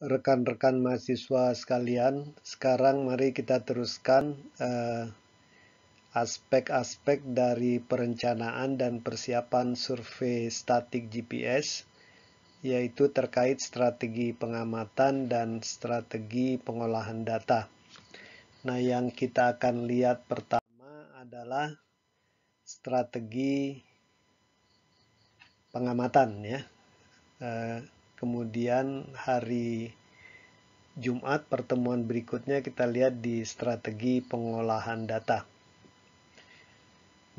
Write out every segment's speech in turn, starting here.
rekan-rekan mahasiswa sekalian, sekarang mari kita teruskan eh, aspek-aspek eh, dari perencanaan dan persiapan survei statik GPS, yaitu terkait strategi pengamatan dan strategi pengolahan data. Nah, yang kita akan lihat pertama adalah strategi pengamatan ya. Eh, Kemudian hari Jumat pertemuan berikutnya kita lihat di strategi pengolahan data.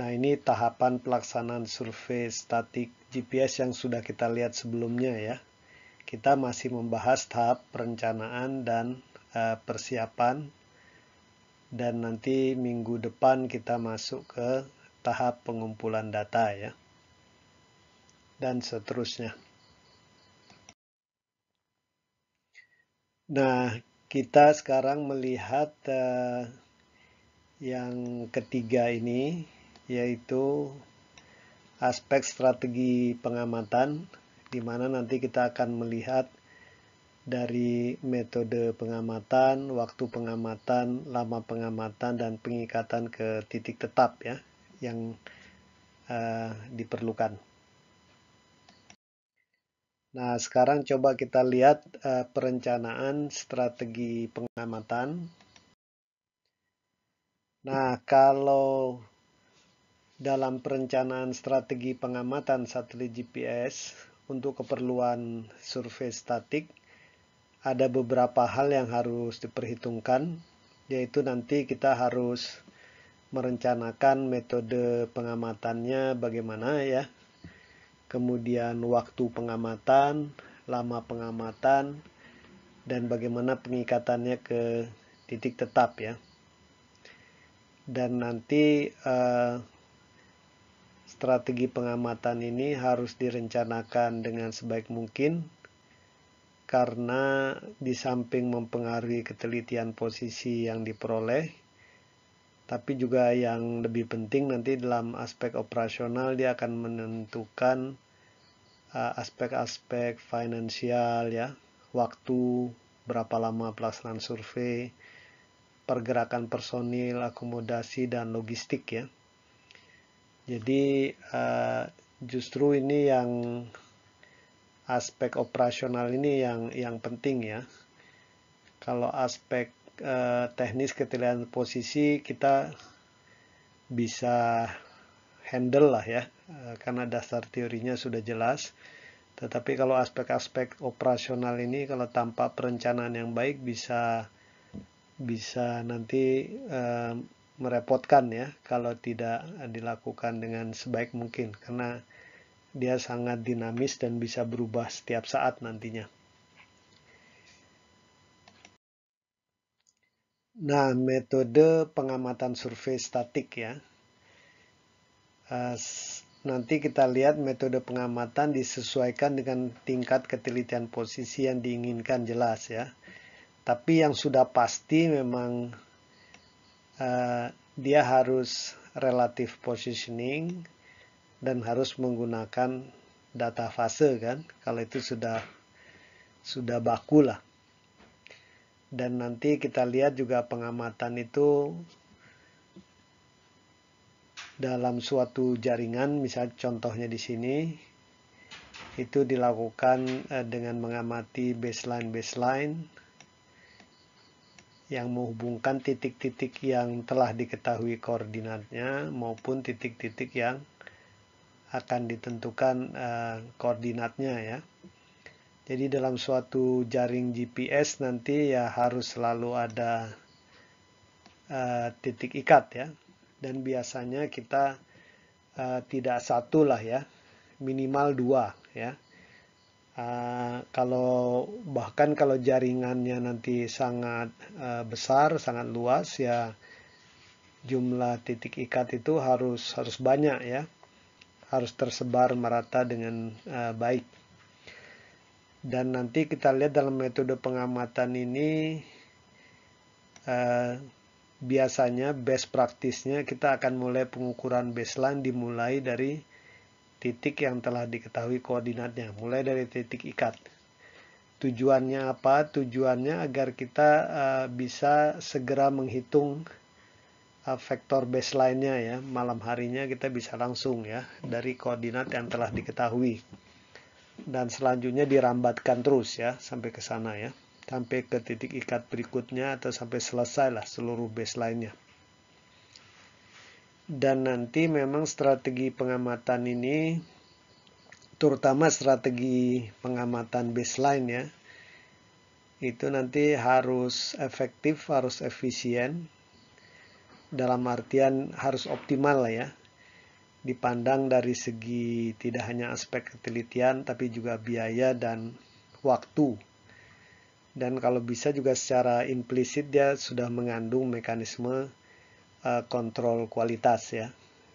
Nah, ini tahapan pelaksanaan survei statik GPS yang sudah kita lihat sebelumnya ya. Kita masih membahas tahap perencanaan dan eh, persiapan dan nanti minggu depan kita masuk ke tahap pengumpulan data ya. Dan seterusnya. Nah, kita sekarang melihat uh, yang ketiga ini, yaitu aspek strategi pengamatan, di mana nanti kita akan melihat dari metode pengamatan, waktu pengamatan, lama pengamatan, dan pengikatan ke titik tetap ya, yang uh, diperlukan. Nah, sekarang coba kita lihat uh, perencanaan strategi pengamatan. Nah, kalau dalam perencanaan strategi pengamatan satelit GPS untuk keperluan survei statik, ada beberapa hal yang harus diperhitungkan, yaitu nanti kita harus merencanakan metode pengamatannya bagaimana ya kemudian waktu pengamatan, lama pengamatan, dan bagaimana pengikatannya ke titik tetap ya. Dan nanti eh, strategi pengamatan ini harus direncanakan dengan sebaik mungkin karena di samping mempengaruhi ketelitian posisi yang diperoleh, tapi juga yang lebih penting nanti dalam aspek operasional dia akan menentukan Ah, aspek-aspek finansial ya, waktu, berapa lama pelaksanaan survei, pergerakan personil, akomodasi dan logistik ya. Jadi uh, justru ini yang aspek operasional ini yang yang penting ya. Kalau aspek uh, teknis ketelian posisi kita bisa handle lah ya Eh, karena dasar teorinya sudah jelas. Tetapi kalau aspek-aspek operasional ini kalau tanpa perencanaan yang baik bisa bisa nanti e, merepotkan ya kalau tidak dilakukan dengan sebaik mungkin karena dia sangat dinamis dan bisa berubah setiap saat nantinya. Nah, metode pengamatan survei statik ya. Eh, Nanti kita lihat metode pengamatan disesuaikan dengan tingkat ketelitian posisi yang diinginkan jelas ya. Tapi yang sudah pasti memang uh, dia harus relative positioning dan harus menggunakan data fase kan. Kalau itu sudah sudah baku lah. Dan nanti kita lihat juga pengamatan itu dalam suatu jaringan, misal contohnya di sini, itu dilakukan eh, dengan mengamati baseline-baseline yang menghubungkan titik-titik yang telah diketahui koordinatnya maupun titik-titik yang akan ditentukan eh, koordinatnya ya. Jadi dalam suatu jaring GPS nanti ya harus selalu ada uh, titik ikat ya dan biasanya kita uh, tidak satu lah ya, minimal dua ya. Uh, kalau bahkan kalau jaringannya nanti sangat uh, besar, sangat luas ya jumlah titik ikat itu harus harus banyak ya, harus tersebar merata dengan uh, baik. Dan nanti kita lihat dalam metode pengamatan ini uh, biasanya best praktisnya kita akan mulai pengukuran baseline dimulai dari titik yang telah diketahui koordinatnya, mulai dari titik ikat. Tujuannya apa? Tujuannya agar kita uh, bisa segera menghitung uh, vektor baseline-nya ya. Malam harinya kita bisa langsung ya dari koordinat yang telah diketahui. Dan selanjutnya dirambatkan terus ya sampai ke sana ya sampai ke titik ikat berikutnya atau sampai selesailah seluruh baseline-nya. Dan nanti memang strategi pengamatan ini terutama strategi pengamatan baseline ya itu nanti harus efektif, harus efisien dalam artian harus optimal lah ya dipandang dari segi tidak hanya aspek ketelitian tapi juga biaya dan waktu dan kalau bisa juga secara implisit dia sudah mengandung mekanisme uh, kontrol kualitas ya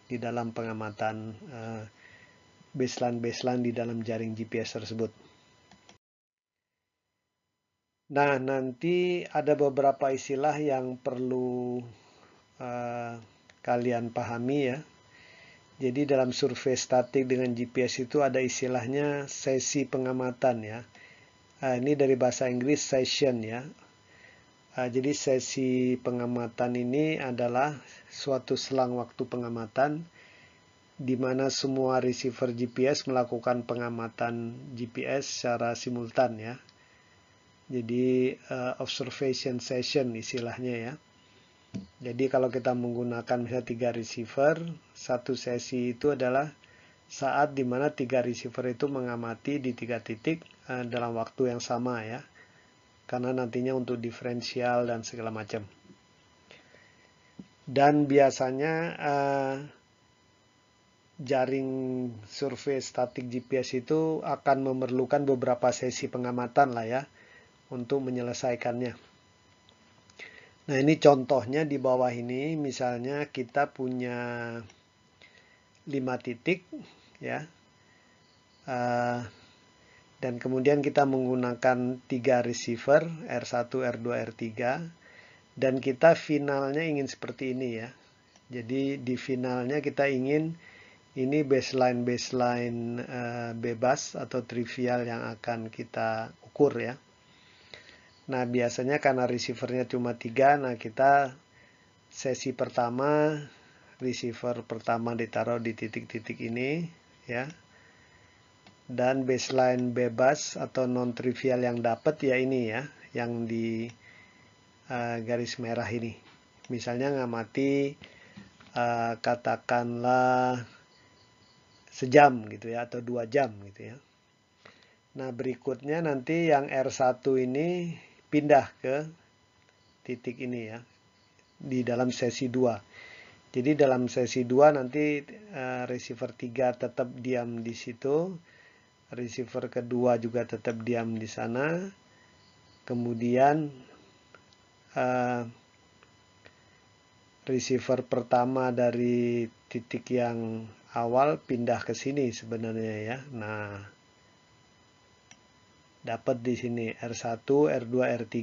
di dalam pengamatan uh, baseline-baseline di dalam jaring GPS tersebut. Nah, nanti ada beberapa istilah yang perlu uh, kalian pahami ya. Jadi dalam survei statik dengan GPS itu ada istilahnya sesi pengamatan ya. Uh, ini dari bahasa Inggris session ya. Uh, jadi sesi pengamatan ini adalah suatu selang waktu pengamatan di mana semua receiver GPS melakukan pengamatan GPS secara simultan ya. Jadi uh, observation session istilahnya ya. Jadi kalau kita menggunakan misalnya tiga receiver, satu sesi itu adalah saat dimana tiga receiver itu mengamati di tiga titik Eh, dalam waktu yang sama ya. Karena nantinya untuk diferensial dan segala macam. Dan biasanya eh, jaring survei statik GPS itu akan memerlukan beberapa sesi pengamatan lah ya untuk menyelesaikannya. Nah ini contohnya di bawah ini misalnya kita punya 5 titik ya. Eh, dan kemudian kita menggunakan tiga receiver, R1, R2, R3. Dan kita finalnya ingin seperti ini ya. Jadi di finalnya kita ingin ini baseline-baseline eh, bebas atau trivial yang akan kita ukur ya. Nah biasanya karena receivernya cuma tiga, nah kita sesi pertama receiver pertama ditaruh di titik-titik ini ya dan baseline bebas atau non trivial yang dapat ya ini ya yang di uh, garis merah ini misalnya ngamati uh, katakanlah sejam gitu ya atau dua jam gitu ya nah berikutnya nanti yang R1 ini pindah ke titik ini ya di dalam sesi 2. Jadi dalam sesi 2 nanti uh, receiver 3 tetap diam di situ receiver kedua juga tetap diam di sana kemudian uh, receiver pertama dari titik yang awal pindah ke sini sebenarnya ya nah dapat di sini R1 R2 R3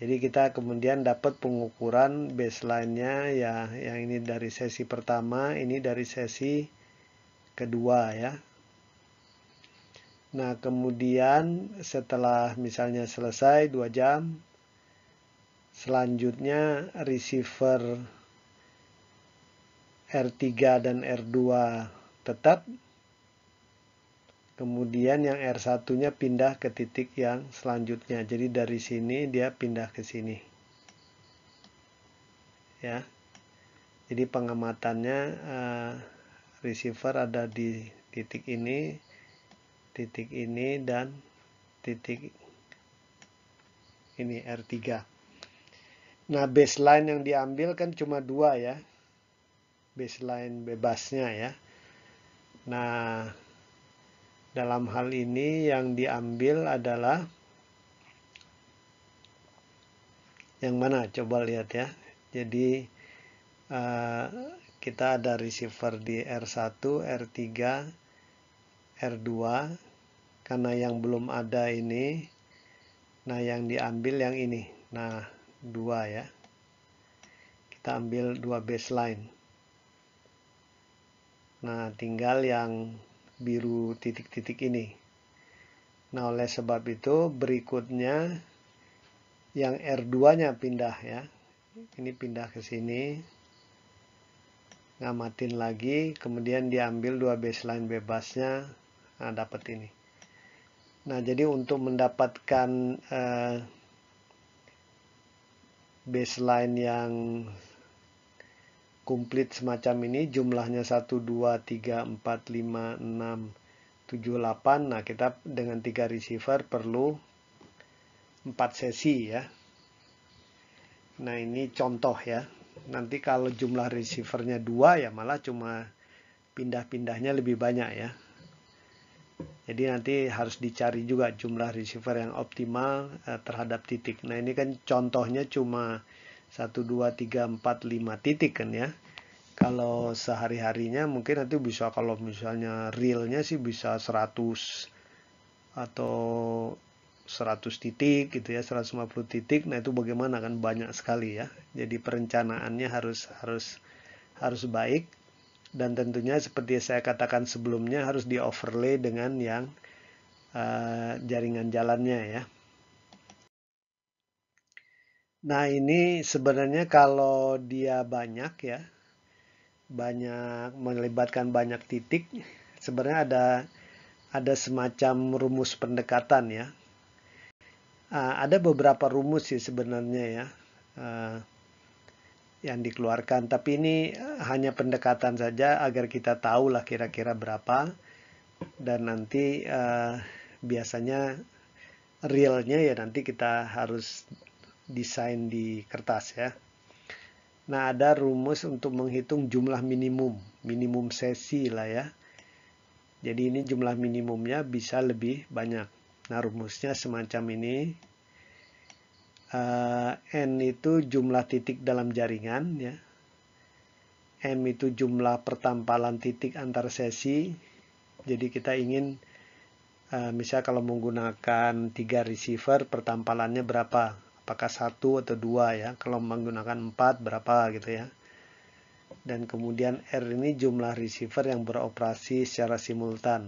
jadi kita kemudian dapat pengukuran baseline-nya ya yang ini dari sesi pertama ini dari sesi kedua ya Nah, kemudian setelah misalnya selesai 2 jam, selanjutnya receiver R3 dan R2 tetap. Kemudian yang R1-nya pindah ke titik yang selanjutnya. Jadi dari sini dia pindah ke sini. Ya. Jadi pengamatannya uh, receiver ada di titik ini, titik ini dan titik ini R3 nah baseline yang diambil kan cuma dua ya baseline bebasnya ya nah dalam hal ini yang diambil adalah yang mana coba lihat ya jadi uh, kita ada receiver di R1 R3 R2 karena yang belum ada ini nah yang diambil yang ini nah dua ya kita ambil dua baseline nah tinggal yang biru titik-titik ini nah oleh sebab itu berikutnya yang R2 nya pindah ya ini pindah ke sini ngamatin lagi kemudian diambil dua baseline bebasnya nah dapat ini Nah, jadi untuk mendapatkan uh, baseline yang komplit semacam ini jumlahnya 1 2 3 4 5 6 7 8. Nah, kita dengan 3 receiver perlu 4 sesi ya. Nah, ini contoh ya. Nanti kalau jumlah receivernya 2 ya malah cuma pindah-pindahnya lebih banyak ya. Jadi nanti harus dicari juga jumlah receiver yang optimal eh, terhadap titik. Nah ini kan contohnya cuma 1, 2, 3, 4, 5 titik kan ya. Kalau sehari-harinya mungkin nanti bisa kalau misalnya realnya sih bisa 100 atau 100 titik gitu ya 150 titik nah itu bagaimana kan banyak sekali ya jadi perencanaannya harus harus harus baik dan tentunya seperti saya katakan sebelumnya harus di overlay dengan yang uh, jaringan jalannya ya. Nah ini sebenarnya kalau dia banyak ya, banyak melibatkan banyak titik, sebenarnya ada ada semacam rumus pendekatan ya. Uh, ada beberapa rumus sih sebenarnya ya. Uh, yang dikeluarkan. Tapi ini eh, hanya pendekatan saja agar kita tahu lah kira-kira berapa dan nanti uh, biasanya realnya ya nanti kita harus desain di kertas ya. Nah ada rumus untuk menghitung jumlah minimum, minimum sesi lah ya. Jadi ini jumlah minimumnya bisa lebih banyak. Nah rumusnya semacam ini uh, n itu jumlah titik dalam jaringan ya m itu jumlah pertampalan titik antar sesi jadi kita ingin uh, misal kalau menggunakan tiga receiver pertampalannya berapa apakah satu atau dua ya kalau menggunakan empat berapa gitu ya dan kemudian R ini jumlah receiver yang beroperasi secara simultan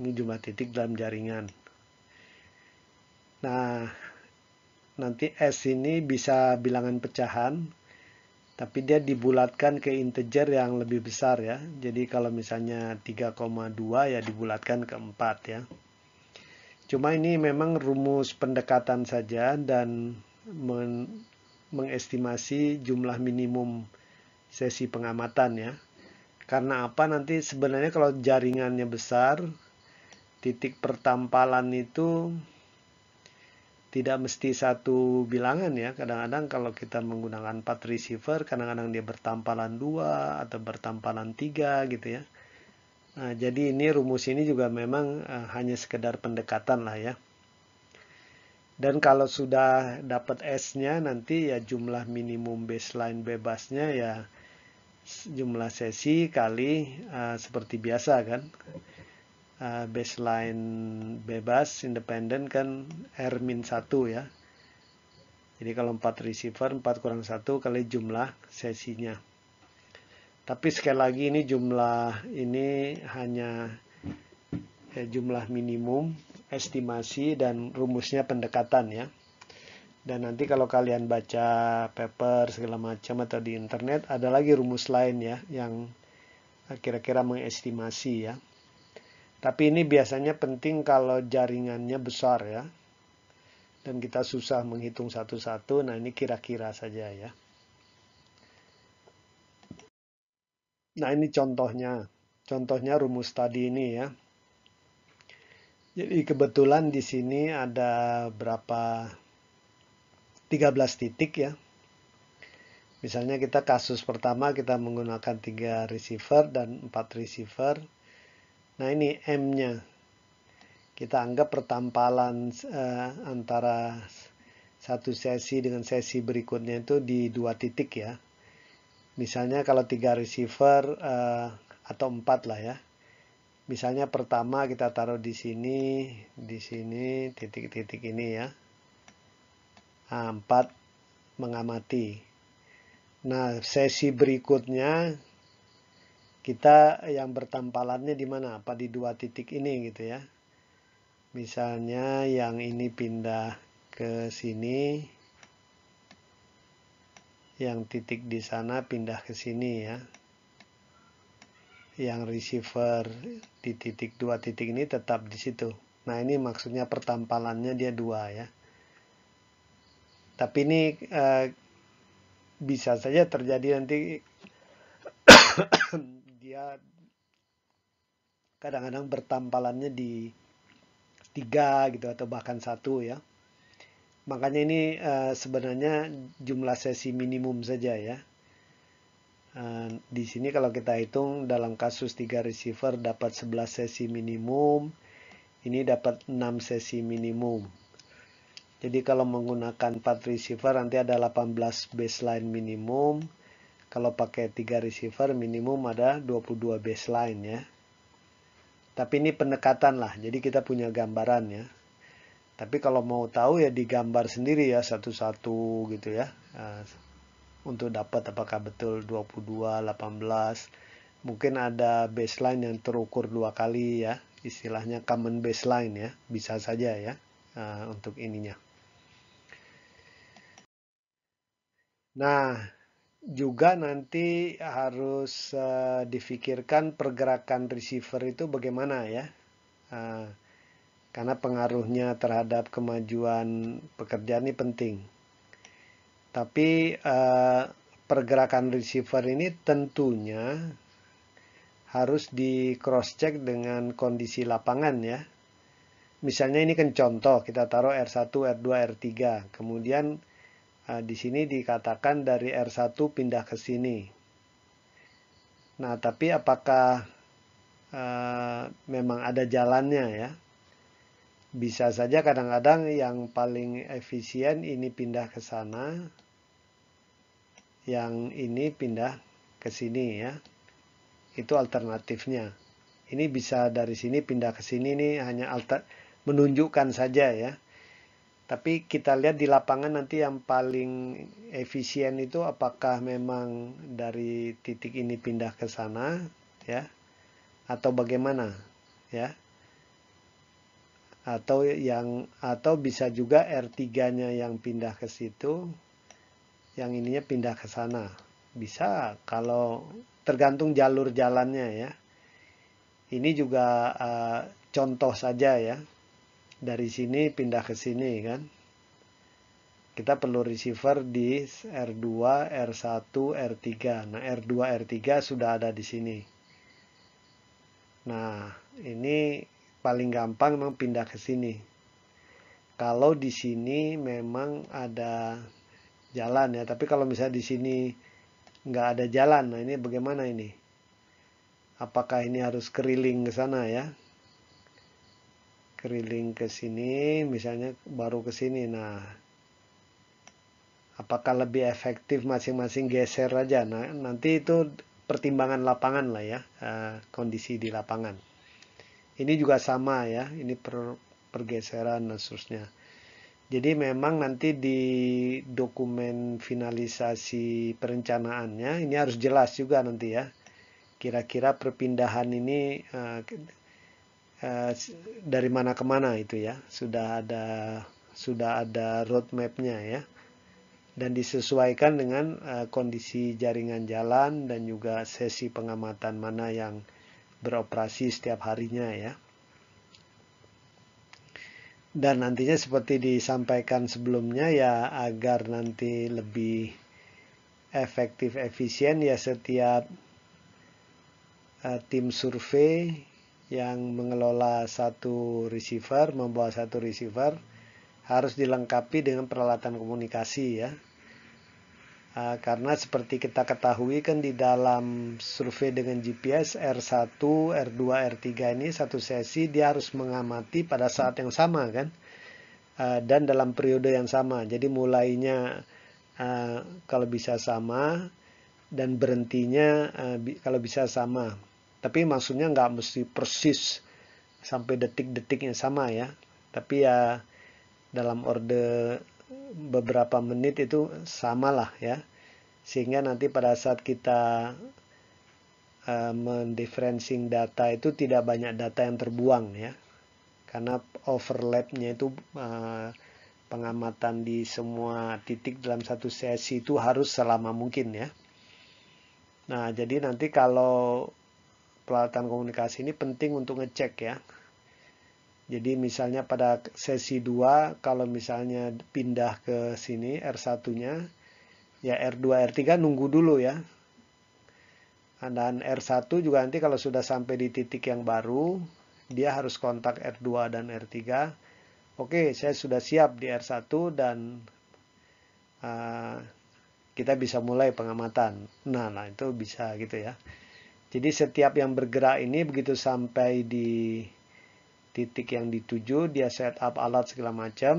ini jumlah titik dalam jaringan nah nanti S ini bisa bilangan pecahan, tapi dia dibulatkan ke integer yang lebih besar ya. Jadi kalau misalnya 3,2 ya dibulatkan ke 4 ya. Cuma ini memang rumus pendekatan saja dan men mengestimasi jumlah minimum sesi pengamatan ya. Karena apa nanti sebenarnya kalau jaringannya besar, titik pertampalan itu tidak mesti satu bilangan ya. Kadang-kadang kalau kita menggunakan 4 receiver, kadang-kadang dia bertampalan dua atau bertampalan tiga gitu ya. Nah, jadi ini rumus ini juga memang uh, hanya sekedar pendekatan lah ya. Dan kalau sudah dapat S-nya nanti ya jumlah minimum baseline bebasnya ya jumlah sesi kali uh, seperti biasa kan. Eh, baseline bebas independen kan R-1 ya. Jadi kalau 4 receiver 4 kurang 1 kali jumlah sesinya. Tapi sekali lagi ini jumlah ini hanya eh, jumlah minimum, estimasi dan rumusnya pendekatan ya. Dan nanti kalau kalian baca paper segala macam atau di internet ada lagi rumus lain ya yang eh, kira-kira mengestimasi ya. Tapi ini biasanya penting kalau jaringannya besar ya. Dan kita susah menghitung satu-satu, nah ini kira-kira saja ya. Nah ini contohnya, contohnya rumus tadi ini ya. Jadi kebetulan di sini ada berapa 13 titik ya. Misalnya kita kasus pertama kita menggunakan 3 receiver dan 4 receiver Nah ini M-nya. Kita anggap pertampalan uh, antara satu sesi dengan sesi berikutnya itu di dua titik ya. Misalnya kalau tiga receiver uh, atau empat lah ya. Misalnya pertama kita taruh di sini, di sini titik-titik ini ya. Nah, empat mengamati. Nah, sesi berikutnya kita yang bertampalannya di mana? Apa di dua titik ini gitu ya. Misalnya yang ini pindah ke sini. Yang titik di sana pindah ke sini ya. Yang receiver di titik dua titik ini tetap di situ. Nah ini maksudnya pertampalannya dia dua ya. Tapi ini eh, bisa saja terjadi nanti dia kadang-kadang bertampalannya di tiga gitu atau bahkan satu ya makanya ini uh, sebenarnya jumlah sesi minimum saja ya uh, di sini kalau kita hitung dalam kasus tiga receiver dapat 11 sesi minimum ini dapat 6 sesi minimum jadi kalau menggunakan 4 receiver nanti ada 18 baseline minimum kalau pakai 3 receiver minimum ada 22 baseline ya. Tapi ini pendekatan lah, jadi kita punya gambaran ya. Tapi kalau mau tahu ya digambar sendiri ya satu-satu gitu ya. Eh, untuk dapat apakah betul 22, 18. Mungkin ada baseline yang terukur dua kali ya. Istilahnya common baseline ya. Bisa saja ya eh, untuk ininya. Nah, juga nanti harus uh, difikirkan pergerakan receiver itu bagaimana ya. Uh, karena pengaruhnya terhadap kemajuan pekerjaan ini penting. Tapi uh, pergerakan receiver ini tentunya harus di cross check dengan kondisi lapangan ya. Misalnya ini kan contoh kita taruh R1, R2, R3. Kemudian Nah, di sini dikatakan dari R1 pindah ke sini. Nah, tapi apakah uh, memang ada jalannya ya? Bisa saja kadang-kadang yang paling efisien ini pindah ke sana, yang ini pindah ke sini ya. Itu alternatifnya. Ini bisa dari sini pindah ke sini nih hanya alter menunjukkan saja ya tapi kita lihat di lapangan nanti yang paling efisien itu apakah memang dari titik ini pindah ke sana ya atau bagaimana ya atau yang atau bisa juga R3-nya yang pindah ke situ yang ininya pindah ke sana bisa kalau tergantung jalur jalannya ya ini juga uh, contoh saja ya dari sini pindah ke sini kan kita perlu receiver di R2, R1, R3. Nah, R2, R3 sudah ada di sini. Nah, ini paling gampang memang pindah ke sini. Kalau di sini memang ada jalan ya, tapi kalau misalnya di sini nggak ada jalan, nah ini bagaimana ini? Apakah ini harus keriling ke sana ya? keliling ke sini misalnya baru ke sini nah apakah lebih efektif masing-masing geser aja nah nanti itu pertimbangan lapangan lah ya eh, kondisi di lapangan ini juga sama ya ini per, pergeseran dan seterusnya jadi memang nanti di dokumen finalisasi perencanaannya ini harus jelas juga nanti ya kira-kira perpindahan ini eh, Eh, dari mana ke mana itu ya sudah ada sudah ada roadmapnya ya dan disesuaikan dengan eh, kondisi jaringan jalan dan juga sesi pengamatan mana yang beroperasi setiap harinya ya dan nantinya seperti disampaikan sebelumnya ya agar nanti lebih efektif efisien ya setiap uh, tim survei yang mengelola satu receiver, membawa satu receiver harus dilengkapi dengan peralatan komunikasi ya. Ah, karena seperti kita ketahui kan di dalam survei dengan GPS R1, R2, R3 ini satu sesi dia harus mengamati pada saat yang sama kan ah, dan dalam periode yang sama. Jadi mulainya ah, kalau bisa sama dan berhentinya kalau bisa sama tapi maksudnya nggak mesti persis sampai detik-detiknya sama ya tapi ya dalam orde beberapa menit itu samalah ya sehingga nanti pada saat kita uh, eh, mendifferencing data itu tidak banyak data yang terbuang ya karena overlapnya itu uh, pengamatan di semua titik dalam satu sesi itu harus selama mungkin ya nah jadi nanti kalau peralatan komunikasi ini penting untuk ngecek ya. Jadi misalnya pada sesi 2 kalau misalnya pindah ke sini R1-nya ya R2 R3 nunggu dulu ya. Dan R1 juga nanti kalau sudah sampai di titik yang baru dia harus kontak R2 dan R3. Oke, saya sudah siap di R1 dan uh, kita bisa mulai pengamatan. Nah, nah itu bisa gitu ya. Jadi setiap yang bergerak ini begitu sampai di titik yang dituju, dia setup alat segala macam,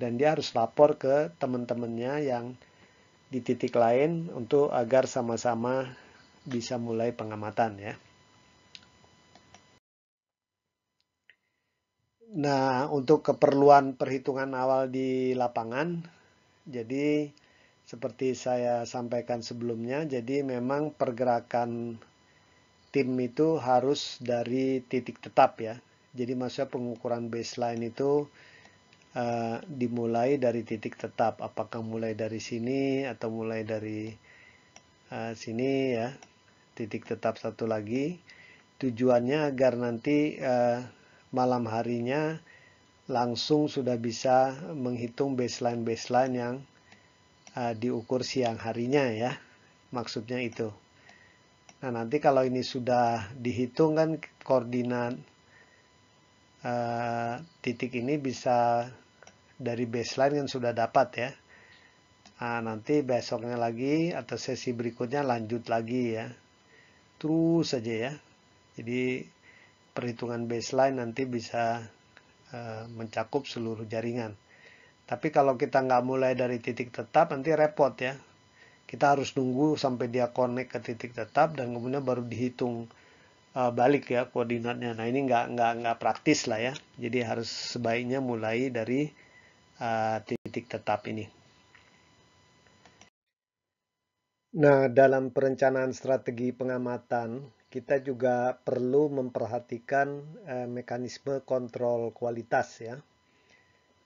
dan dia harus lapor ke teman-temannya yang di titik lain untuk agar sama-sama bisa mulai pengamatan ya. Nah, untuk keperluan perhitungan awal di lapangan, jadi seperti saya sampaikan sebelumnya, jadi memang pergerakan tim itu harus dari titik tetap ya. Jadi maksudnya pengukuran baseline itu uh, dimulai dari titik tetap. Apakah mulai dari sini atau mulai dari uh, sini ya. Titik tetap satu lagi. Tujuannya agar nanti uh, malam harinya langsung sudah bisa menghitung baseline-baseline yang uh, diukur siang harinya ya. Maksudnya itu. Nah, nanti kalau ini sudah dihitung kan koordinat uh, eh, titik ini bisa dari baseline yang sudah dapat ya. Nah, nanti besoknya lagi atau sesi berikutnya lanjut lagi ya. Terus saja ya. Jadi perhitungan baseline nanti bisa uh, mencakup seluruh jaringan. Tapi kalau kita nggak mulai dari titik tetap nanti repot ya kita harus nunggu sampai dia connect ke titik tetap dan kemudian baru dihitung uh, balik ya koordinatnya. Nah ini nggak nggak nggak praktis lah ya. Jadi harus sebaiknya mulai dari uh, titik tetap ini. Nah dalam perencanaan strategi pengamatan kita juga perlu memperhatikan uh, mekanisme kontrol kualitas ya.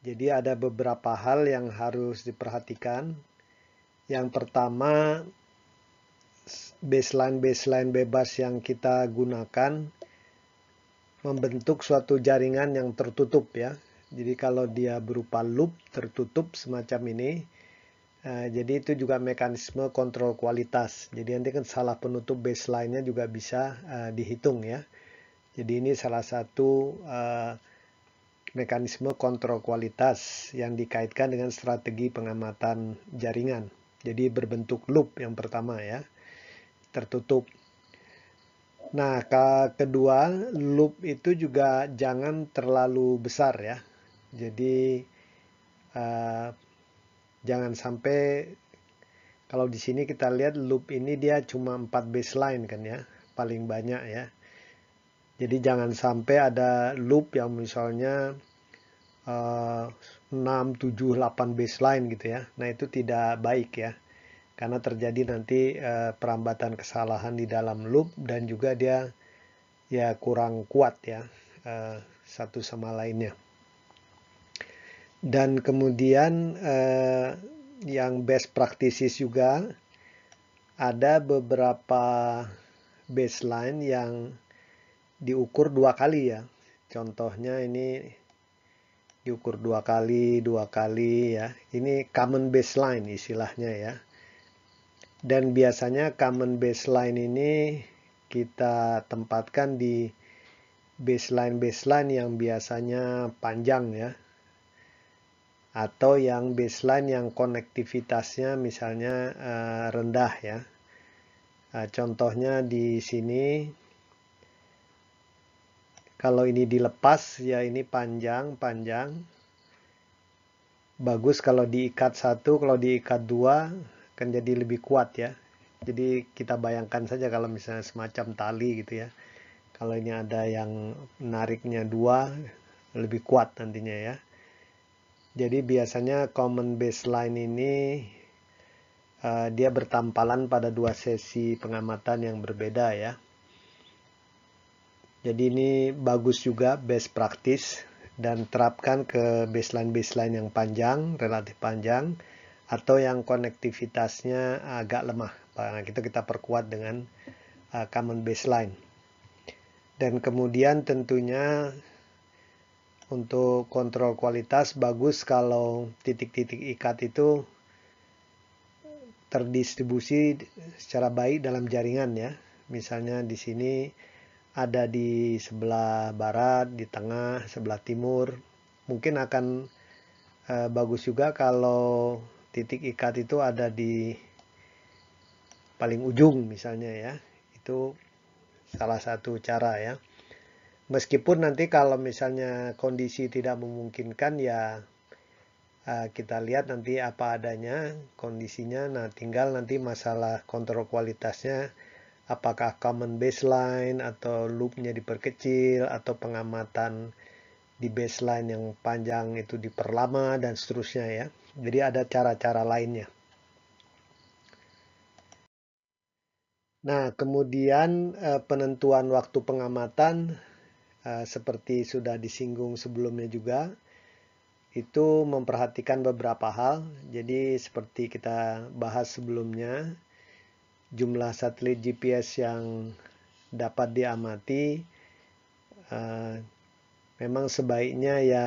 Jadi ada beberapa hal yang harus diperhatikan yang pertama, baseline-baseline bebas yang kita gunakan membentuk suatu jaringan yang tertutup ya. Jadi kalau dia berupa loop tertutup semacam ini, eh, jadi itu juga mekanisme kontrol kualitas. Jadi nanti kan salah penutup baseline-nya juga bisa eh, dihitung ya. Jadi ini salah satu eh, mekanisme kontrol kualitas yang dikaitkan dengan strategi pengamatan jaringan. Jadi berbentuk loop yang pertama ya, tertutup. Nah, ke kedua, loop itu juga jangan terlalu besar ya. Jadi uh, jangan sampai kalau di sini kita lihat loop ini dia cuma 4 baseline kan ya, paling banyak ya. Jadi jangan sampai ada loop yang misalnya 6, 7, 8 baseline gitu ya. Nah itu tidak baik ya. Karena terjadi nanti eh, perambatan kesalahan di dalam loop dan juga dia ya kurang kuat ya eh, satu sama lainnya. Dan kemudian eh, yang best practices juga ada beberapa baseline yang diukur dua kali ya. Contohnya ini diukur dua kali, dua kali ya. Ini common baseline istilahnya ya. Dan biasanya common baseline ini kita tempatkan di baseline-baseline yang biasanya panjang ya. Atau yang baseline yang konektivitasnya misalnya eh, rendah ya. Eh, contohnya di sini kalau ini dilepas ya ini panjang-panjang. Bagus kalau diikat satu, kalau diikat dua kan jadi lebih kuat ya. Jadi kita bayangkan saja kalau misalnya semacam tali gitu ya. Kalau ini ada yang nariknya dua lebih kuat nantinya ya. Jadi biasanya common baseline ini uh, dia bertampalan pada dua sesi pengamatan yang berbeda ya. Jadi ini bagus juga best practice dan terapkan ke baseline-baseline yang panjang, relatif panjang, atau yang konektivitasnya agak lemah. Nah, itu kita perkuat dengan uh, common baseline. Dan kemudian tentunya untuk kontrol kualitas bagus kalau titik-titik ikat itu terdistribusi secara baik dalam jaringan ya. Misalnya di sini ada di sebelah barat, di tengah, sebelah timur. Mungkin akan eh, bagus juga kalau titik ikat itu ada di paling ujung misalnya ya. Itu salah satu cara ya. Meskipun nanti kalau misalnya kondisi tidak memungkinkan ya eh, kita lihat nanti apa adanya kondisinya. Nah tinggal nanti masalah kontrol kualitasnya apakah common baseline atau loopnya diperkecil atau pengamatan di baseline yang panjang itu diperlama dan seterusnya ya jadi ada cara-cara lainnya nah kemudian eh, penentuan waktu pengamatan eh, seperti sudah disinggung sebelumnya juga itu memperhatikan beberapa hal jadi seperti kita bahas sebelumnya jumlah satelit GPS yang dapat diamati uh, memang sebaiknya ya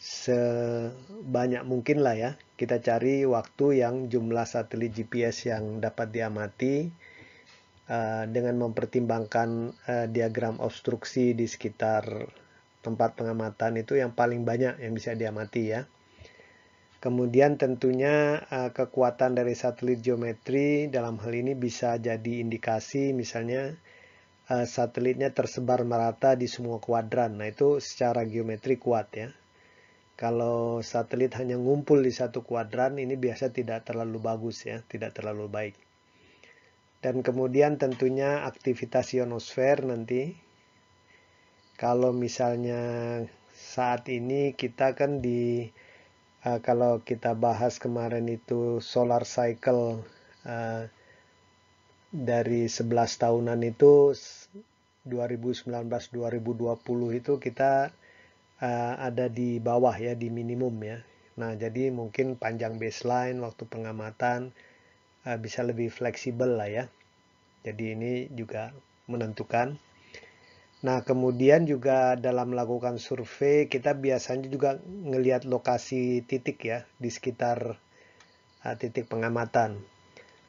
sebanyak mungkin lah ya kita cari waktu yang jumlah satelit GPS yang dapat diamati uh, dengan mempertimbangkan uh, diagram obstruksi di sekitar tempat pengamatan itu yang paling banyak yang bisa diamati ya. Kemudian tentunya eh, kekuatan dari satelit geometri dalam hal ini bisa jadi indikasi misalnya eh, satelitnya tersebar merata di semua kuadran. Nah itu secara geometri kuat ya. Kalau satelit hanya ngumpul di satu kuadran ini biasa tidak terlalu bagus ya, tidak terlalu baik. Dan kemudian tentunya aktivitas ionosfer nanti. Kalau misalnya saat ini kita kan di uh, kalau kita bahas kemarin itu solar cycle uh, dari 11 tahunan itu 2019-2020 itu kita uh, ada di bawah ya di minimum ya. Nah jadi mungkin panjang baseline waktu pengamatan uh, bisa lebih fleksibel lah ya. Jadi ini juga menentukan. Nah, kemudian juga dalam melakukan survei, kita biasanya juga ngelihat lokasi titik ya di sekitar uh, titik pengamatan.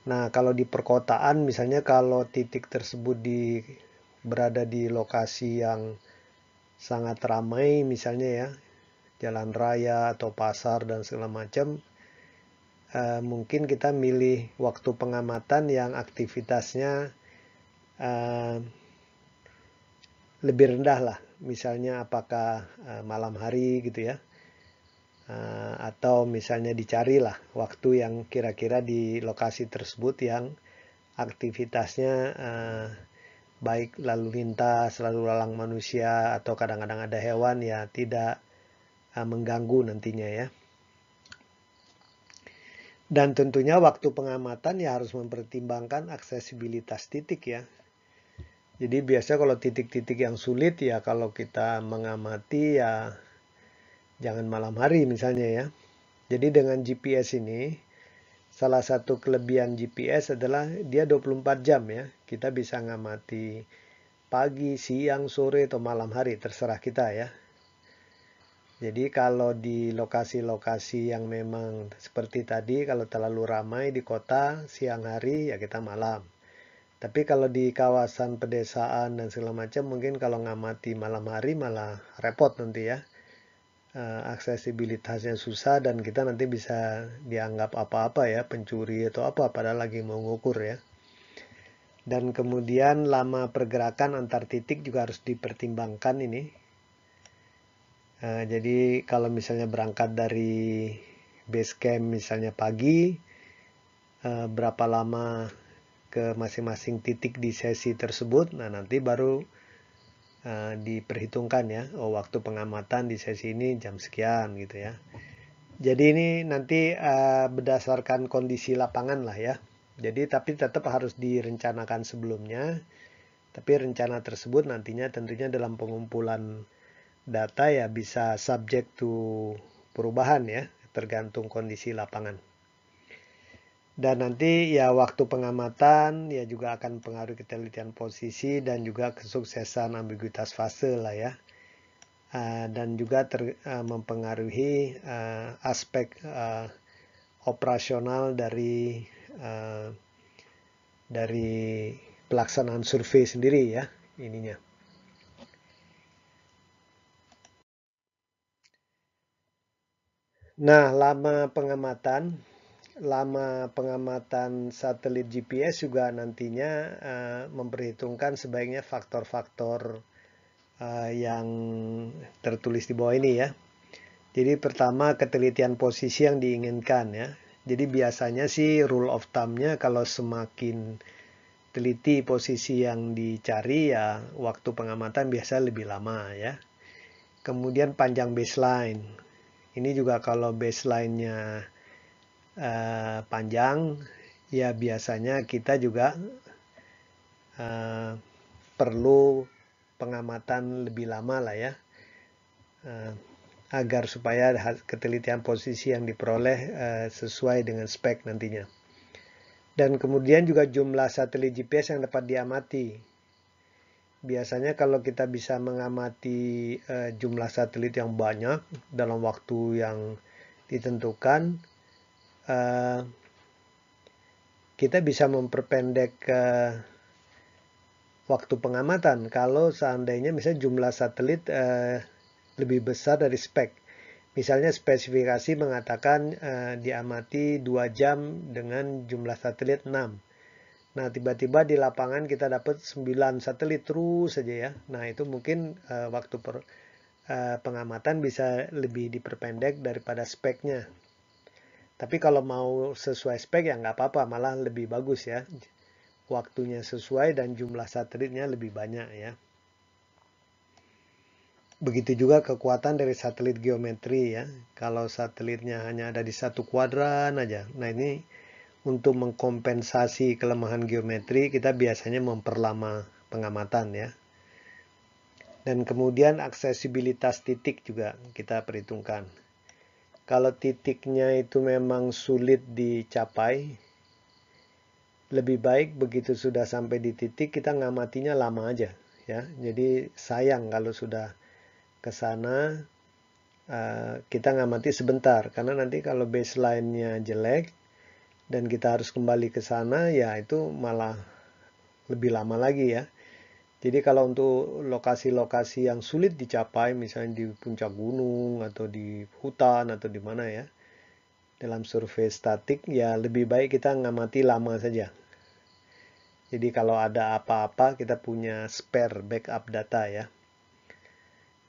Nah, kalau di perkotaan misalnya kalau titik tersebut di berada di lokasi yang sangat ramai misalnya ya, jalan raya atau pasar dan segala macam, uh, mungkin kita milih waktu pengamatan yang aktivitasnya uh, lebih rendah lah misalnya apakah eh, malam hari gitu ya eh, atau misalnya dicarilah waktu yang kira-kira di lokasi tersebut yang aktivitasnya eh, baik lalu lintas lalu lalang manusia atau kadang-kadang ada hewan ya tidak mengganggu nantinya ya dan tentunya waktu pengamatan ya harus mempertimbangkan aksesibilitas titik ya jadi biasa kalau titik-titik yang sulit ya kalau kita mengamati ya jangan malam hari misalnya ya. Jadi dengan GPS ini salah satu kelebihan GPS adalah dia 24 jam ya. Kita bisa ngamati pagi, siang, sore atau malam hari terserah kita ya. Jadi kalau di lokasi-lokasi yang memang seperti tadi, kalau terlalu ramai di kota siang hari ya kita malam. Tapi kalau di kawasan pedesaan dan segala macam mungkin kalau ngamati malam hari malah repot nanti ya. Eh, aksesibilitasnya susah dan kita nanti bisa dianggap apa-apa ya, pencuri atau apa padahal lagi mau ngukur ya. Dan kemudian lama pergerakan antar titik juga harus dipertimbangkan ini. Eh, jadi kalau misalnya berangkat dari base camp misalnya pagi, eh, berapa lama ke masing-masing titik di sesi tersebut. Nah, nanti baru uh, diperhitungkan ya, oh waktu pengamatan di sesi ini jam sekian gitu ya. Jadi ini nanti uh, berdasarkan kondisi lapangan lah ya. Jadi tapi tetap harus direncanakan sebelumnya. Tapi rencana tersebut nantinya tentunya dalam pengumpulan data ya bisa subject to perubahan ya, tergantung kondisi lapangan dan nanti ya waktu pengamatan ya juga akan pengaruh ketelitian posisi dan juga kesuksesan ambiguitas fase lah ya ah, dan juga ter, ah, mempengaruhi ah, aspek operasional dari dari pelaksanaan survei sendiri ya ininya nah lama pengamatan lama pengamatan satelit GPS juga nantinya uh, memperhitungkan sebaiknya faktor-faktor uh, yang tertulis di bawah ini ya. Jadi pertama ketelitian posisi yang diinginkan ya. Jadi biasanya sih rule of thumb-nya kalau semakin teliti posisi yang dicari ya waktu pengamatan biasa lebih lama ya. Kemudian panjang baseline. Ini juga kalau baseline-nya uh, panjang, ya biasanya kita juga uh, perlu pengamatan lebih lama lah ya, uh, agar supaya ketelitian posisi yang diperoleh uh, sesuai dengan spek nantinya. Dan kemudian juga jumlah satelit GPS yang dapat diamati biasanya kalau kita bisa mengamati jumlah satelit yang banyak dalam waktu yang ditentukan Eh, kita bisa memperpendek uh, waktu pengamatan kalau seandainya misalnya jumlah satelit uh, lebih besar dari spek. Misalnya spesifikasi mengatakan uh, diamati 2 jam dengan jumlah satelit 6. Nah, tiba-tiba di lapangan kita dapat 9 satelit terus saja ya. Nah, itu mungkin uh, waktu per, uh, pengamatan bisa lebih diperpendek daripada speknya. Tapi kalau mau sesuai spek ya nggak apa-apa, malah lebih bagus ya. Iya. Waktunya sesuai dan jumlah satelitnya lebih banyak ya. Begitu juga kekuatan dari satelit geometri ya. Kalau satelitnya hanya ada di satu kuadran aja. Nah ini untuk mengkompensasi kelemahan geometri kita biasanya memperlama pengamatan ya. Dan kemudian aksesibilitas titik juga kita perhitungkan. Kalau titiknya itu memang sulit dicapai, lebih baik begitu sudah sampai di titik kita ngamatinya lama aja ya. Jadi sayang kalau sudah ke sana uh, kita ngamati sebentar karena nanti kalau baseline-nya jelek dan kita harus kembali ke sana ya itu malah lebih lama lagi ya. Jadi kalau untuk lokasi-lokasi yang sulit dicapai, misalnya di puncak gunung atau di hutan atau di mana ya, dalam survei statik ya lebih baik kita ngamati lama saja. Jadi kalau ada apa-apa kita punya spare backup data ya.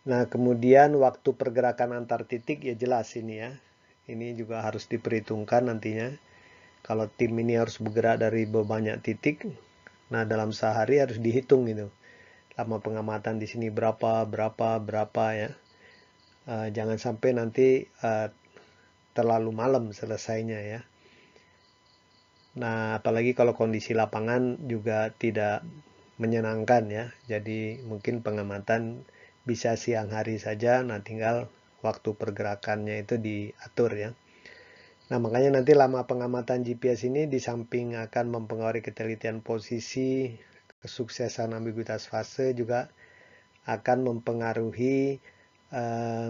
Nah kemudian waktu pergerakan antar titik ya jelas ini ya. Ini juga harus diperhitungkan nantinya. Kalau tim ini harus bergerak dari banyak titik, nah dalam sehari harus dihitung gitu lama pengamatan di sini berapa berapa berapa ya uh, jangan sampai nanti uh, terlalu malam selesainya ya nah apalagi kalau kondisi lapangan juga tidak menyenangkan ya jadi mungkin pengamatan bisa siang hari saja nah tinggal waktu pergerakannya itu diatur ya Nah, makanya nanti lama pengamatan GPS ini di samping akan mempengaruhi ketelitian posisi, kesuksesan ambiguitas fase juga akan mempengaruhi eh,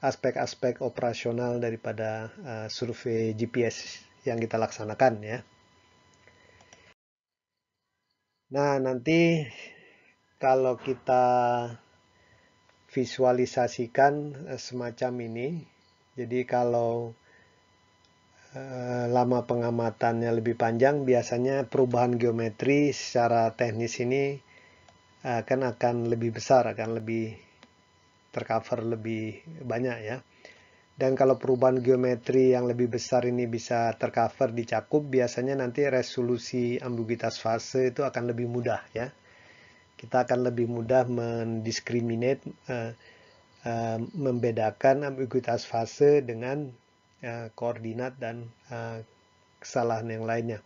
aspek-aspek uh, operasional daripada uh, survei GPS yang kita laksanakan ya. Nah, nanti kalau kita visualisasikan eh, semacam ini, jadi kalau lama pengamatannya lebih panjang, biasanya perubahan geometri secara teknis ini akan eh, akan lebih besar, akan lebih tercover lebih banyak ya. Dan kalau perubahan geometri yang lebih besar ini bisa tercover, dicakup, biasanya nanti resolusi ambiguitas fase itu akan lebih mudah ya. Kita akan lebih mudah mendiskriminate, uh, eh, uh, eh, membedakan ambiguitas fase dengan Eh, koordinat dan eh, kesalahan yang lainnya.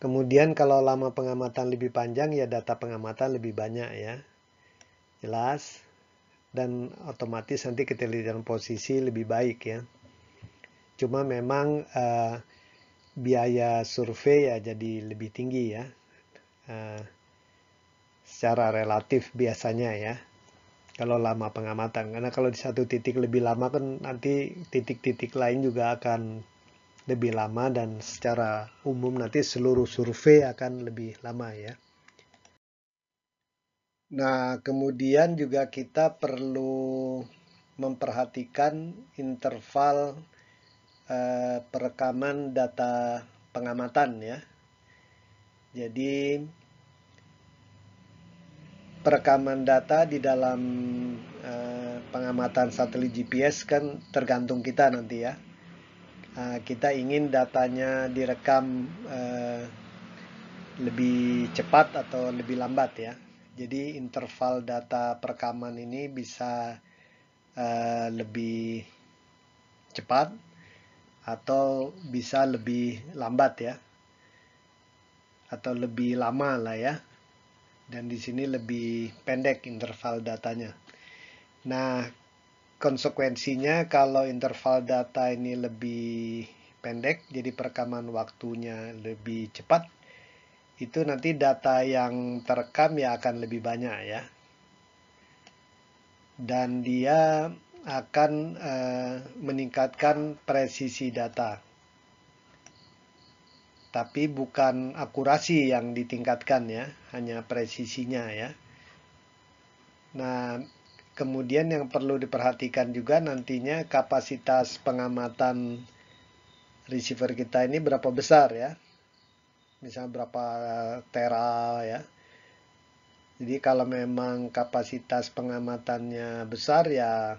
Kemudian kalau lama pengamatan lebih panjang ya data pengamatan lebih banyak ya. Jelas dan otomatis nanti ketelitian posisi lebih baik ya. Cuma memang uh, biaya survei ya jadi lebih tinggi ya. Uh, secara relatif biasanya ya kalau lama pengamatan karena kalau di satu titik lebih lama kan nanti titik-titik lain juga akan lebih lama dan secara umum nanti seluruh survei akan lebih lama ya. Nah, kemudian juga kita perlu memperhatikan interval eh, perekaman data pengamatan ya. Jadi perekaman data di dalam uh, pengamatan satelit GPS kan tergantung kita nanti ya. Uh, kita ingin datanya direkam uh, lebih cepat atau lebih lambat ya. Jadi interval data perekaman ini bisa uh, lebih cepat atau bisa lebih lambat ya. Atau lebih lama lah ya dan di sini lebih pendek interval datanya. Nah, konsekuensinya kalau interval data ini lebih pendek, jadi perekaman waktunya lebih cepat, itu nanti data yang terekam ya akan lebih banyak ya. Dan dia akan uh, meningkatkan presisi data tapi bukan akurasi yang ditingkatkan ya, hanya presisinya ya. Nah, kemudian yang perlu diperhatikan juga nantinya kapasitas pengamatan receiver kita ini berapa besar ya. Misalnya berapa eh, tera ya. Jadi kalau memang kapasitas pengamatannya besar ya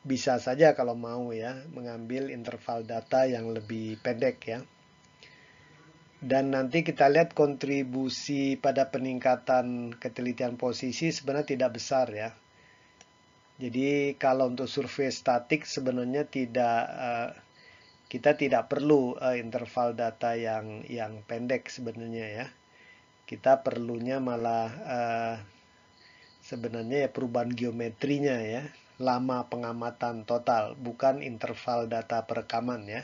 bisa saja kalau mau ya mengambil interval data yang lebih pendek ya dan nanti kita lihat kontribusi pada peningkatan ketelitian posisi sebenarnya tidak besar ya. Jadi kalau untuk survei statik sebenarnya tidak eh, kita tidak perlu eh, interval data yang yang pendek sebenarnya ya. Kita perlunya malah eh, sebenarnya ya perubahan geometrinya ya, lama pengamatan total bukan interval data perekaman ya.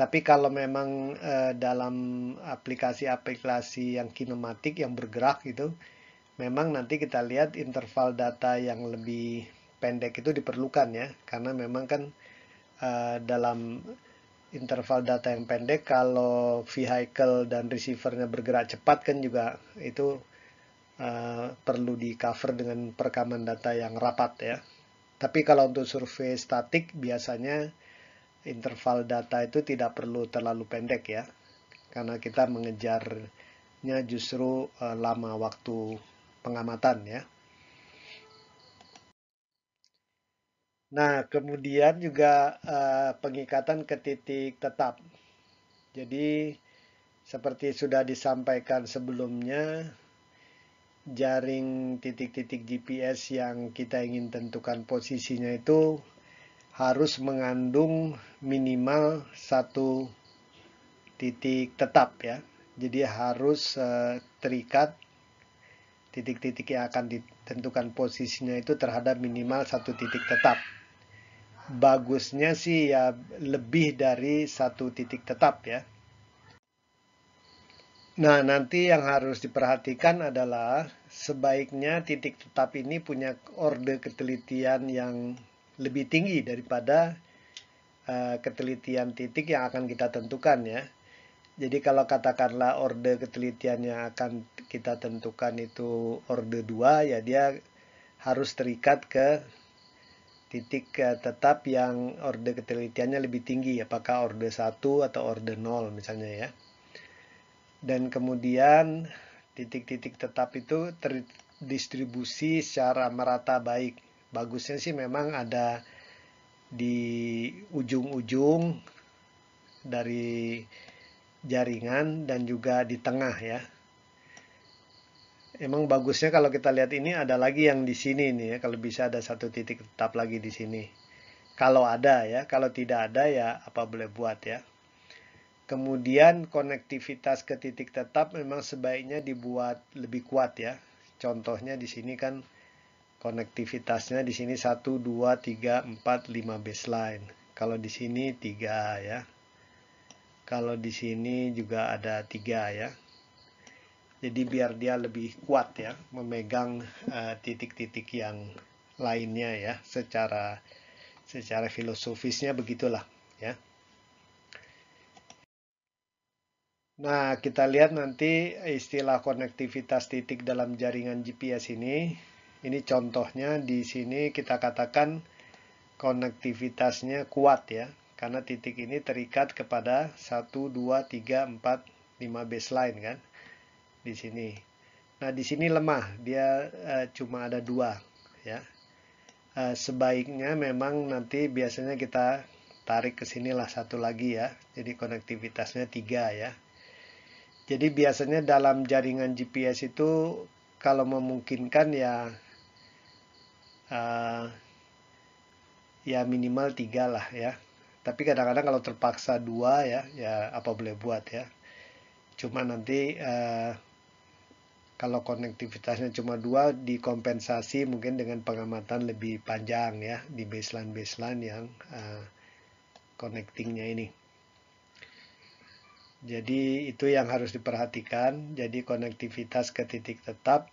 Tapi kalau memang uh, dalam aplikasi-aplikasi yang kinematik yang bergerak gitu, memang nanti kita lihat interval data yang lebih pendek itu diperlukan ya, karena memang kan uh, dalam interval data yang pendek kalau vehicle dan receivernya bergerak cepat kan juga itu uh, perlu di cover dengan perekaman data yang rapat ya. Tapi kalau untuk survei statik biasanya interval data itu tidak perlu terlalu pendek ya karena kita mengejarnya justru uh, lama waktu pengamatan ya. Nah, kemudian juga uh, pengikatan ke titik tetap. Jadi, seperti sudah disampaikan sebelumnya, jaring titik-titik GPS yang kita ingin tentukan posisinya itu harus mengandung minimal satu titik tetap ya. Jadi harus uh, terikat titik-titik yang akan ditentukan posisinya itu terhadap minimal satu titik tetap. Bagusnya sih ya lebih dari satu titik tetap ya. Nah, nanti yang harus diperhatikan adalah sebaiknya titik tetap ini punya orde ketelitian yang lebih tinggi daripada uh, ketelitian titik yang akan kita tentukan ya. Jadi kalau katakanlah orde ketelitian yang akan kita tentukan itu orde 2 ya dia harus terikat ke titik eh, tetap yang orde ketelitiannya lebih tinggi apakah orde 1 atau orde 0 misalnya ya dan kemudian titik-titik tetap itu terdistribusi secara merata baik bagusnya sih memang ada di ujung-ujung dari jaringan dan juga di tengah ya. Emang bagusnya kalau kita lihat ini ada lagi yang di sini nih ya, kalau bisa ada satu titik tetap lagi di sini. Kalau ada ya, kalau tidak ada ya apa boleh buat ya. Kemudian konektivitas ke titik tetap memang sebaiknya dibuat lebih kuat ya. Contohnya di sini kan konektivitasnya di sini 1, 2, 3, 4, 5 baseline. Kalau di sini 3 ya. Kalau di sini juga ada 3 ya. Jadi biar dia lebih kuat ya memegang eh, titik-titik uh, yang lainnya ya secara secara filosofisnya begitulah ya. Nah, kita lihat nanti istilah konektivitas titik dalam jaringan GPS ini ini contohnya di sini kita katakan konektivitasnya kuat ya, karena titik ini terikat kepada 1, 2, 3, 4, 5 baseline kan, di sini. Nah, di sini lemah, dia e, cuma ada dua ya. E, sebaiknya memang nanti biasanya kita tarik ke sinilah satu lagi ya, jadi konektivitasnya tiga ya. Jadi biasanya dalam jaringan GPS itu kalau memungkinkan ya uh, ya minimal tiga lah ya tapi kadang-kadang kalau terpaksa dua ya ya apa boleh buat ya cuma nanti uh, kalau konektivitasnya cuma dua dikompensasi mungkin dengan pengamatan lebih panjang ya di baseline baseline yang uh, connectingnya ini jadi itu yang harus diperhatikan jadi konektivitas ke titik tetap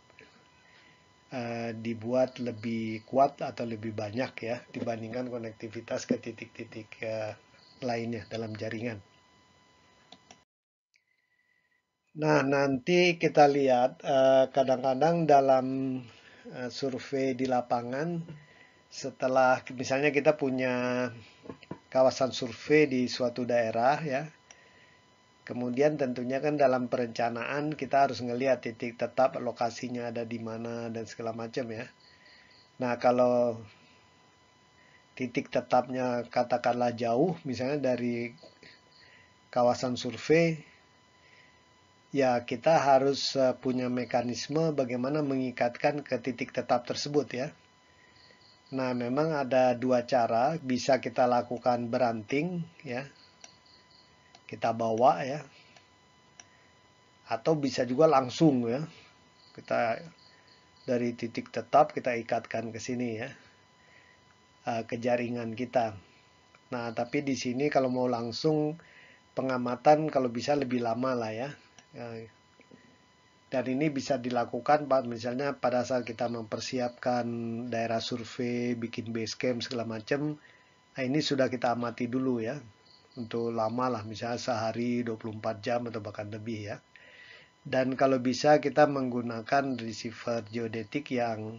Eh, dibuat lebih kuat atau lebih banyak ya dibandingkan konektivitas ke titik-titik uh, lainnya dalam jaringan. Nah, nanti kita lihat eh, kadang-kadang uh, dalam uh, survei di lapangan setelah misalnya kita punya kawasan survei di suatu daerah ya Kemudian tentunya kan dalam perencanaan kita harus ngelihat titik tetap lokasinya ada di mana dan segala macam ya. Nah kalau titik tetapnya katakanlah jauh misalnya dari kawasan survei ya kita harus e, punya mekanisme bagaimana mengikatkan ke titik tetap tersebut ya. Nah memang ada dua cara bisa kita lakukan beranting ya kita bawa ya atau bisa juga langsung ya kita dari titik tetap kita ikatkan ke sini ya eh, ke jaringan kita nah tapi di sini kalau mau langsung pengamatan kalau bisa lebih lama lah ya eh, dan ini bisa dilakukan misalnya pada saat kita mempersiapkan daerah survei bikin base camp segala macam nah ini sudah kita amati dulu ya untuk lama lah misalnya sehari 24 jam atau bahkan lebih ya dan kalau bisa kita menggunakan receiver geodetik yang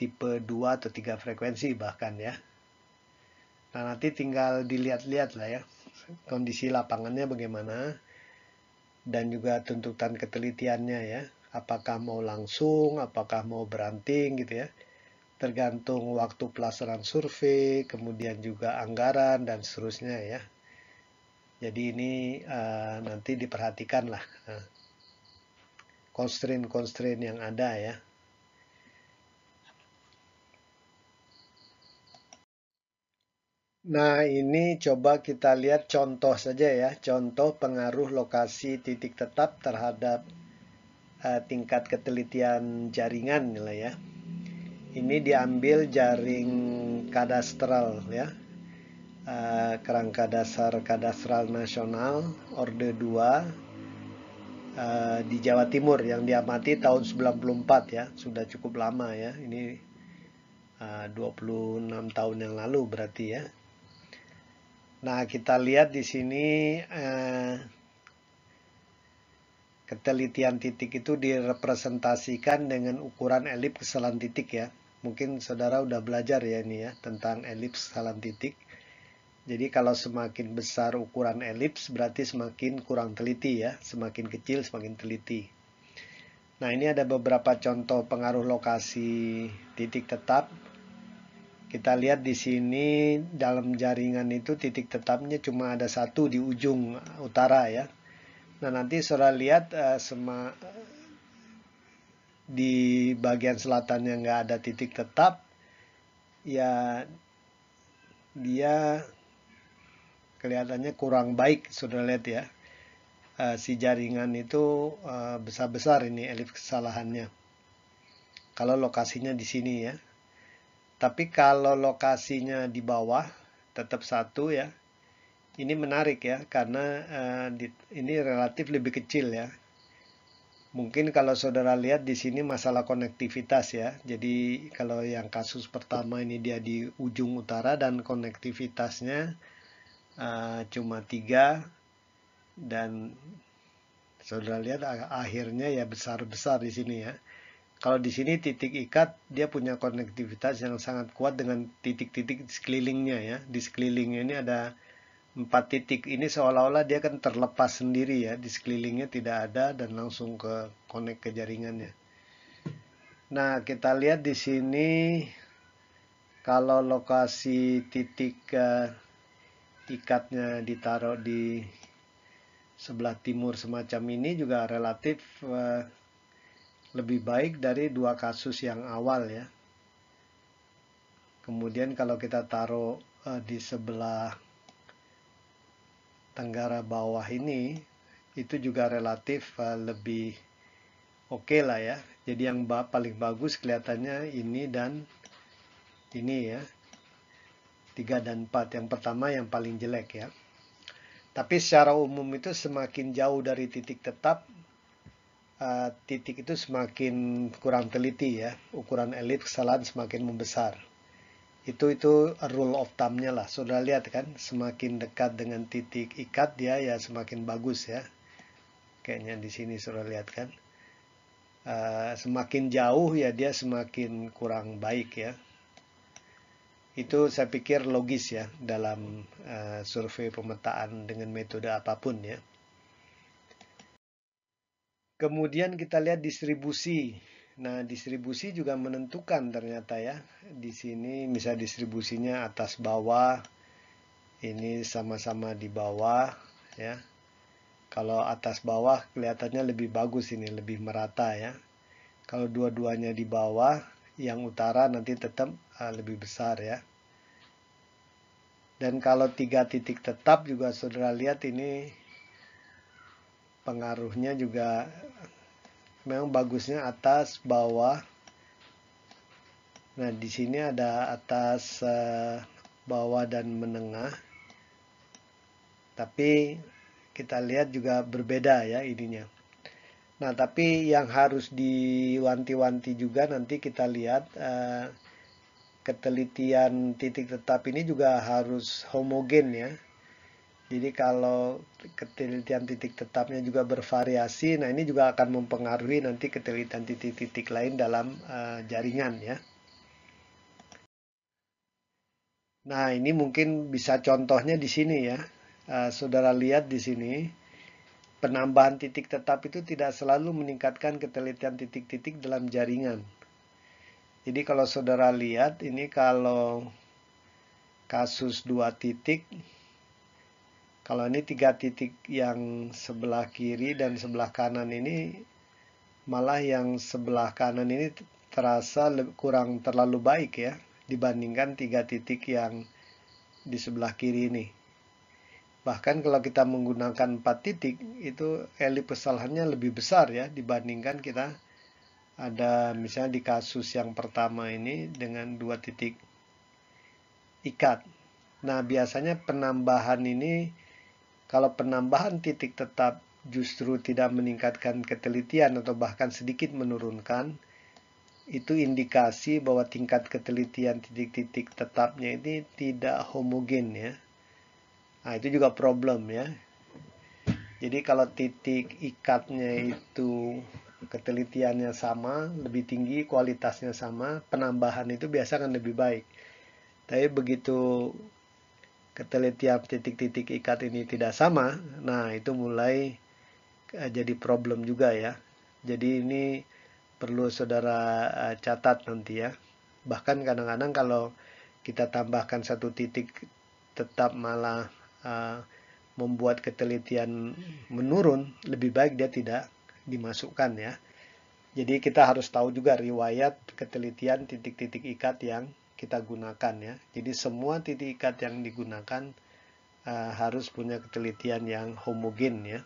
tipe 2 atau 3 frekuensi bahkan ya nah nanti tinggal dilihat-lihat lah ya kondisi lapangannya bagaimana dan juga tuntutan ketelitiannya ya apakah mau langsung apakah mau beranting gitu ya tergantung waktu pelaksanaan survei, kemudian juga anggaran, dan seterusnya ya. Jadi ini uh, nanti diperhatikan lah eh, constraint-constraint yang ada ya. Nah, ini coba kita lihat contoh saja ya. Contoh pengaruh lokasi titik tetap terhadap uh, tingkat ketelitian jaringan nilai ya. Ini diambil jaring kadastral ya. Eh, kerangka dasar kadastral nasional Orde 2 eh, di Jawa Timur yang diamati tahun 94 ya sudah cukup lama ya ini 26 eh, tahun yang lalu berarti ya Nah kita lihat di sini ketelitian titik itu direpresentasikan dengan ukuran elips kesalahan titik ya mungkin saudara udah belajar ya ini ya tentang elips kesalahan titik jadi kalau semakin besar ukuran elips berarti semakin kurang teliti ya, semakin kecil semakin teliti. Nah ini ada beberapa contoh pengaruh lokasi titik tetap. Kita lihat di sini dalam jaringan itu titik tetapnya cuma ada satu di ujung utara ya. Nah nanti saudara lihat uh, sema di bagian selatan yang nggak ada titik tetap, ya dia kelihatannya kurang baik sudah lihat ya eh, si jaringan itu eh, besar-besar ini elif kesalahannya kalau lokasinya di sini ya tapi kalau lokasinya di bawah tetap satu ya ini menarik ya karena eh, ini relatif lebih kecil ya mungkin kalau saudara lihat di sini masalah konektivitas ya jadi kalau yang kasus pertama ini dia di ujung utara dan konektivitasnya Eh, cuma tiga dan saudara lihat akhirnya ya besar-besar di sini ya. Kalau di sini titik ikat dia punya konektivitas yang sangat kuat dengan titik-titik sekelilingnya ya. Di sekelilingnya ini ada empat titik ini seolah-olah dia kan terlepas sendiri ya. Di sekelilingnya tidak ada dan langsung ke konek ke jaringannya. Nah kita lihat di sini kalau lokasi titik eh, ikatnya ditaruh di sebelah timur semacam ini juga relatif uh, lebih baik dari dua kasus yang awal ya. Kemudian kalau kita taruh uh, di sebelah tenggara bawah ini, itu juga relatif uh, lebih oke okay lah ya. Jadi yang ba paling bagus kelihatannya ini dan ini ya. 3 dan 4. Yang pertama yang paling jelek ya. Tapi secara umum itu semakin jauh dari titik tetap, uh, titik itu semakin kurang teliti ya. Ukuran elit kesalahan semakin membesar. Itu itu rule of thumbnya lah. Sudah lihat kan, semakin dekat dengan titik ikat dia ya semakin bagus ya. Kayaknya di sini sudah lihat kan. Uh, semakin jauh ya dia semakin kurang baik ya itu saya pikir logis ya dalam uh, survei pemetaan dengan metode apapun ya. Kemudian kita lihat distribusi. Nah, distribusi juga menentukan ternyata ya. Di sini misal distribusinya atas bawah, ini sama-sama di bawah ya. Kalau atas bawah kelihatannya lebih bagus ini, lebih merata ya. Kalau dua-duanya di bawah, yang utara nanti tetap uh, lebih besar ya. Dan kalau tiga titik tetap juga saudara lihat ini pengaruhnya juga memang bagusnya atas, bawah. Nah, di sini ada atas, eh, bawah, dan menengah. Tapi kita lihat juga berbeda ya ininya. Nah, tapi yang harus diwanti-wanti juga nanti kita lihat uh, ketelitian titik tetap ini juga harus homogen ya. Jadi kalau ketelitian titik tetapnya juga bervariasi, nah ini juga akan mempengaruhi nanti ketelitian titik-titik lain dalam uh, jaringan ya. Nah ini mungkin bisa contohnya di sini ya, uh, saudara lihat di sini Penambahan titik tetap itu tidak selalu meningkatkan ketelitian titik-titik dalam jaringan. Jadi kalau saudara lihat ini kalau kasus dua titik, kalau ini tiga titik yang sebelah kiri dan sebelah kanan ini, malah yang sebelah kanan ini terasa kurang terlalu baik ya dibandingkan tiga titik yang di sebelah kiri ini. Bahkan kalau kita menggunakan 4 titik, itu elip kesalahannya lebih besar ya dibandingkan kita ada misalnya di kasus yang pertama ini dengan 2 titik ikat. Nah, biasanya penambahan ini kalau penambahan titik tetap justru tidak meningkatkan ketelitian atau bahkan sedikit menurunkan, itu indikasi bahwa tingkat ketelitian titik-titik tetapnya ini tidak homogen ya. Nah, itu juga problem ya. Jadi kalau titik ikatnya itu ketelitiannya sama, lebih tinggi, kualitasnya sama, penambahan itu biasa akan lebih baik. Tapi begitu ketelitian titik-titik ikat ini tidak sama, nah itu mulai eh, jadi problem juga ya. Jadi ini perlu saudara eh, catat nanti ya. Bahkan kadang-kadang kalau kita tambahkan satu titik tetap malah Eh, membuat ketelitian menurun, lebih baik dia tidak dimasukkan ya. Jadi kita harus tahu juga riwayat ketelitian titik-titik ikat yang kita gunakan ya. Jadi semua titik ikat yang digunakan uh, harus punya ketelitian yang homogen ya.